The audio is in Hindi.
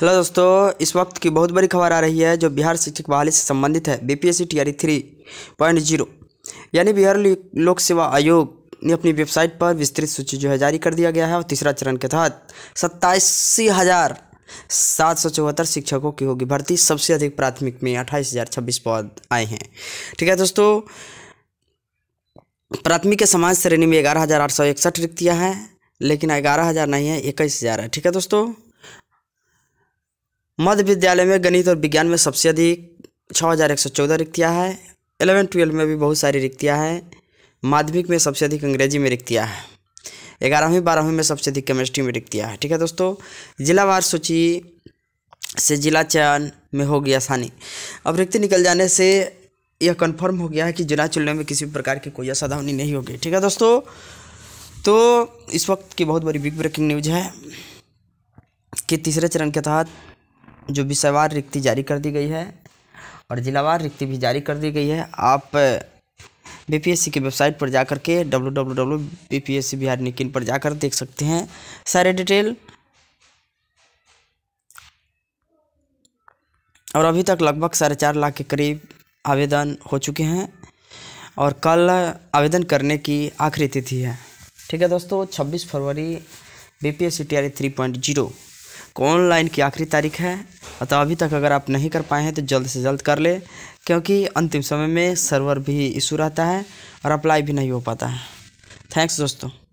हेलो दोस्तों इस वक्त की बहुत बड़ी खबर आ रही है जो बिहार शिक्षक बहाली से संबंधित है B T R three point zero यानी बिहार लोक सेवा आयोग ने अपनी वेबसाइट पर विस्तृत सूची जो है जारी कर दिया गया है और तीसरा चरण के तहत सत्ताईसी हज़ार सात सौ चौहत्तर शिक्षकों की होगी भर्ती सबसे अधिक प्राथमिक में अट्ठाईस हज़ार छब्बीस पद आए हैं ठीक है दोस्तों प्राथमिक के समाज श्रेणी में ग्यारह हज़ार आठ सौ इकसठ रिक्तियाँ हैं लेकिन ग्यारह हज़ार नहीं है इक्कीस हज़ार है ठीक है दोस्तों मध्य विद्यालय में गणित और विज्ञान में सबसे अधिक छः हज़ार एक सौ चौदह रिक्तियाँ हैं एलेवन ट्वेल्व में भी बहुत सारी रिक्तियाँ हैं माध्यमिक में सबसे अधिक अंग्रेजी में रिक्तियाँ हैं ग्यारहवीं बारहवीं में सबसे अधिक केमिस्ट्री में रिक्तियाँ हैं ठीक है दोस्तों जिलावार सूची से जिला चयन में होगी आसानी अब रिक्ति निकल जाने से यह कन्फर्म हो गया है कि जिला चुनने में किसी प्रकार की कोई असावधानी नहीं होगी ठीक है दोस्तों तो इस वक्त की बहुत बड़ी बिग ब्रेकिंग न्यूज है कि तीसरे चरण के तहत जो विषयवार रिक्ति जारी कर दी गई है और जिलावार रिक्ति भी जारी कर दी गई है आप बीपीएससी की वेबसाइट पर जा कर के W W W B P S C Bihar निकिन पर जाकर देख सकते हैं सारे डिटेल और अभी तक लगभग साढ़े चार लाख के करीब आवेदन हो चुके हैं और कल आवेदन करने की आखिरी तिथि है ठीक है दोस्तों 26 फरवरी B P S C T R three point zero online की आखिरी तारीख है अतः अभी तक अगर आप नहीं कर पाए हैं तो जल्द से जल्द कर ले क्योंकि अंतिम समय में सर्वर भी इशू रहता है और अप्लाई भी नहीं हो पाता है थैंक्स दोस्तों